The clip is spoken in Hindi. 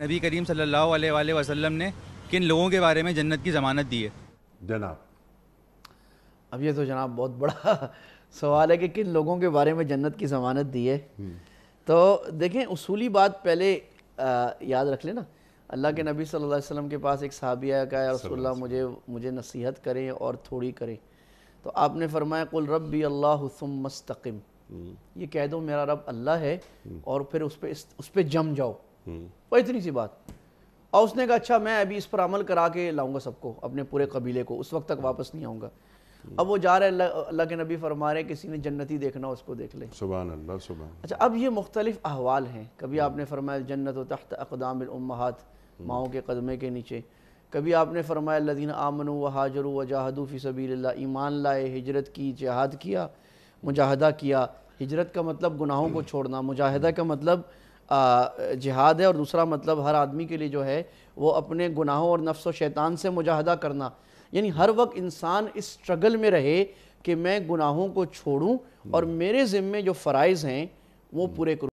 नबी करीम सल्लल्लाहु अलैहि वसल्लम ने किन लोगों के बारे में जन्नत की ज़मानत दी है जनाब अब ये तो जनाब बहुत बड़ा सवाल है कि किन लोगों के बारे में जन्नत की ज़मानत दी है हम्म। तो देखें उसूली बात पहले आ, याद रख लेना अल्लाह के हम्म। नबी सल्लल्लाहु अलैहि वसल्लम के पास एक सहाबी आया कहा रसोल्ला मुझे मुझे नसीहत करें और थोड़ी करें तो आपने फरमाया कुल रबी अल्लाह मस्तकिम हम्म। ये कह दो मेरा रब अल्लाह है और फिर उस पर उस पर जम जाओ वो इतनी सी बात और उसने कहा अच्छा मैं अभी इस पर अमल करा के लाऊंगा सबको अपने पूरे कबीले को उस वक्त तक वापस नहीं आऊँगा अब वो जा रहे अल्लाह के नबी फरमा रहे किसी ने जन्नती देखना उसको देख ले सुबह अल्लाह सुबह अच्छा अब ये मुख्तलिफ अहवाल हैं कभी आपने फरमाया जन्नत तहत अकदामहात माओ के कदमे के नीचे कभी आपने फरमाया लदीन आमन व हाजर व जहादूफ़ी सबील ईमान लाए हिजरत की जहाद किया मुजाहदा किया हिजरत का मतलब गुनाहों को छोड़ना मुजाहदा का मतलब जिहाद है और दूसरा मतलब हर आदमी के लिए जो है वो अपने गुनाहों और नफ्स व शैतान से मुजाहदा करना यानी हर वक्त इंसान इस स्ट्रगल में रहे कि मैं गुनाहों को छोड़ूं और मेरे ज़िम्मे जो फ़राइज हैं वो हम्म। पूरे करूँ